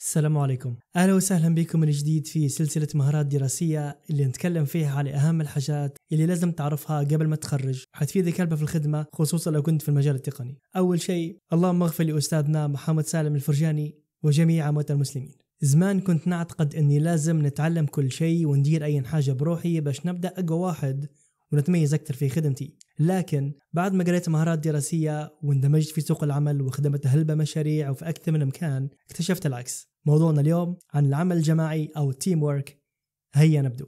السلام عليكم اهلا وسهلا بكم من جديد في سلسله مهارات دراسيه اللي نتكلم فيها على اهم الحاجات اللي لازم تعرفها قبل ما تتخرج حتفيدك هلبة في الخدمه خصوصا لو كنت في المجال التقني اول شيء اللهم اغفر لاستاذنا محمد سالم الفرجاني وجميع موتى المسلمين زمان كنت نعتقد اني لازم نتعلم كل شيء وندير اي حاجه بروحي باش نبدا اقوى واحد ونتميز أكثر في خدمتي لكن بعد ما قريت مهارات دراسية واندمجت في سوق العمل وخدمت هلبة مشاريع وفي أكثر من مكان اكتشفت العكس موضوعنا اليوم عن العمل الجماعي أو التيم وورك هيا نبدو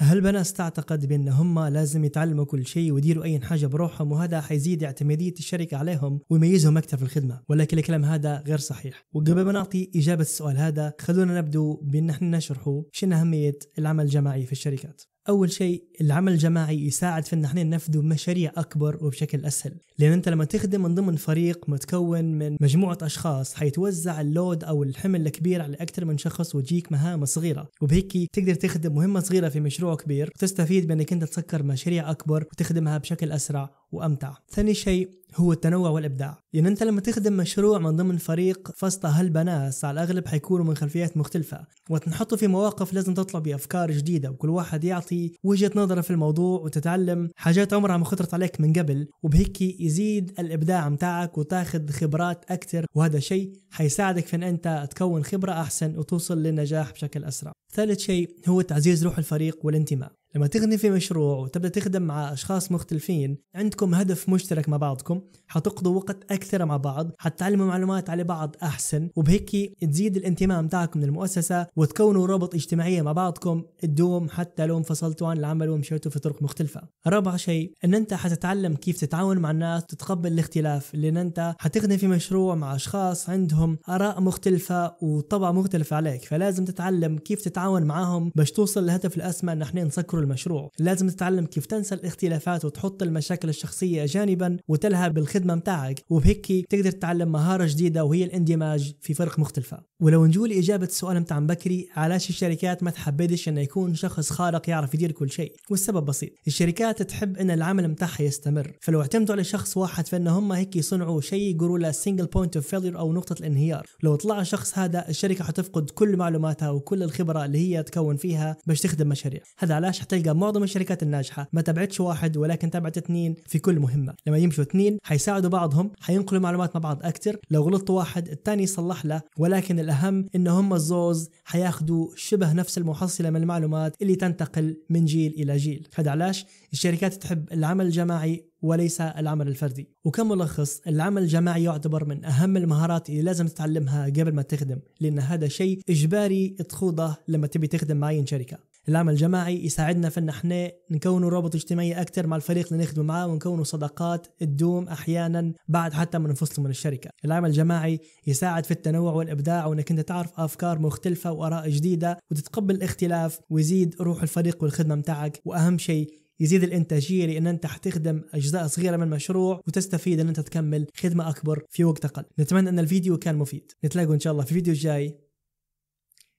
هل بناس تعتقد بأن هم لازم يتعلموا كل شيء ويديروا أي حاجة بروحهم وهذا حيزيد اعتمادية الشركة عليهم ويميزهم أكثر في الخدمة ولكن الكلام هذا غير صحيح وقبل ما نعطي إجابة السؤال هذا خلونا نبدو بأن احنا نشرحه شنو أهمية العمل الجماعي في الشركات اول شيء العمل الجماعي يساعد في ان احنا نفذ مشاريع اكبر وبشكل اسهل لان انت لما تخدم من ضمن فريق متكون من مجموعه اشخاص حيتوزع اللود او الحمل الكبير على اكثر من شخص وتجيك مهام صغيره وبهيك تقدر تخدم مهمه صغيره في مشروع كبير وتستفيد بانك انت تسكر مشاريع اكبر وتخدمها بشكل اسرع وامتع. ثاني شيء هو التنوع والابداع يعني انت لما تخدم مشروع من ضمن فريق فسطة هالبناس على الاغلب حيكونوا من خلفيات مختلفه وتنحطوا في مواقف لازم تطلع بافكار جديده وكل واحد يعطي وجهه نظره في الموضوع وتتعلم حاجات عمرها ما خطرت عليك من قبل وبهيك يزيد الابداع متاعك وتاخذ خبرات اكثر وهذا شيء حيساعدك في ان انت تكون خبره احسن وتوصل للنجاح بشكل اسرع ثالث شيء هو تعزيز روح الفريق والانتماء لما تغني في مشروع وتبدا تخدم مع اشخاص مختلفين عندكم هدف مشترك مع بعضكم حتقضوا وقت اكثر مع بعض حتتعلموا معلومات على بعض احسن وبهيك تزيد الانتماء بتاعكم للمؤسسه وتكونوا رابط اجتماعيه مع بعضكم تدوم حتى لو انفصلتوا عن العمل ومشيتوا في طرق مختلفه رابع شيء ان انت حتتعلم كيف تتعاون مع الناس وتتقبل الاختلاف لان انت حتغني في مشروع مع اشخاص عندهم اراء مختلفه وطبع مختلف عليك فلازم تتعلم كيف تتعاون معاهم باش توصل للهدف الاسمى ان احنا نسكر المشروع لازم تتعلم كيف تنسى الاختلافات وتحط المشاكل الشخصية جانبا وتلهى بالخدمة متاعك وبهيك تقدر تتعلم مهارة جديدة وهي الاندماج في فرق مختلفة ولو نجول إجابة السؤال متاع بكري علاش الشركات ما تحبدش أنه يكون شخص خارق يعرف يدير كل شيء والسبب بسيط الشركات تحب أن العمل متاعها يستمر فلو اعتمدوا على شخص واحد فإن هم هيك يصنعوا شيء يقولوا له سنجل بوينت اوف failure أو نقطة الانهيار لو طلع الشخص هذا الشركة حتفقد كل معلوماتها وكل الخبرة اللي هي تكون فيها باش تخدم مشاريع هذا علاش حتلقى معظم الشركات الناجحة ما تبعتش واحد ولكن تبعت اثنين في كل مهمة لما يمشوا اثنين حيساعدوا بعضهم حينقلوا معلومات مع بعض أكثر لو غلط واحد الثاني يصلح له ولكن الأهم أن هم الزوز حياخدوا شبه نفس المحصلة من المعلومات اللي تنتقل من جيل إلى جيل هذا علاش الشركات تحب العمل الجماعي وليس العمل الفردي وكملخص العمل الجماعي يعتبر من أهم المهارات اللي لازم تتعلمها قبل ما تخدم لأن هذا شيء إجباري تخوضه لما تبي تخدم معين شركة العمل الجماعي يساعدنا في ان احنا نكونوا رابط اجتماعي اكثر مع الفريق اللي نخدم معاه ونكونوا صداقات تدوم احيانا بعد حتى ما نفصل من الشركه العمل الجماعي يساعد في التنوع والابداع وانك انت تعرف افكار مختلفه واراء جديده وتتقبل الاختلاف ويزيد روح الفريق والخدمه متاعك واهم شيء يزيد الانتاجيه لان انت حتخدم اجزاء صغيره من المشروع وتستفيد ان انت تكمل خدمه اكبر في وقت اقل نتمنى ان الفيديو كان مفيد نتلاقوا ان شاء الله في فيديو جاي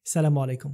السلام عليكم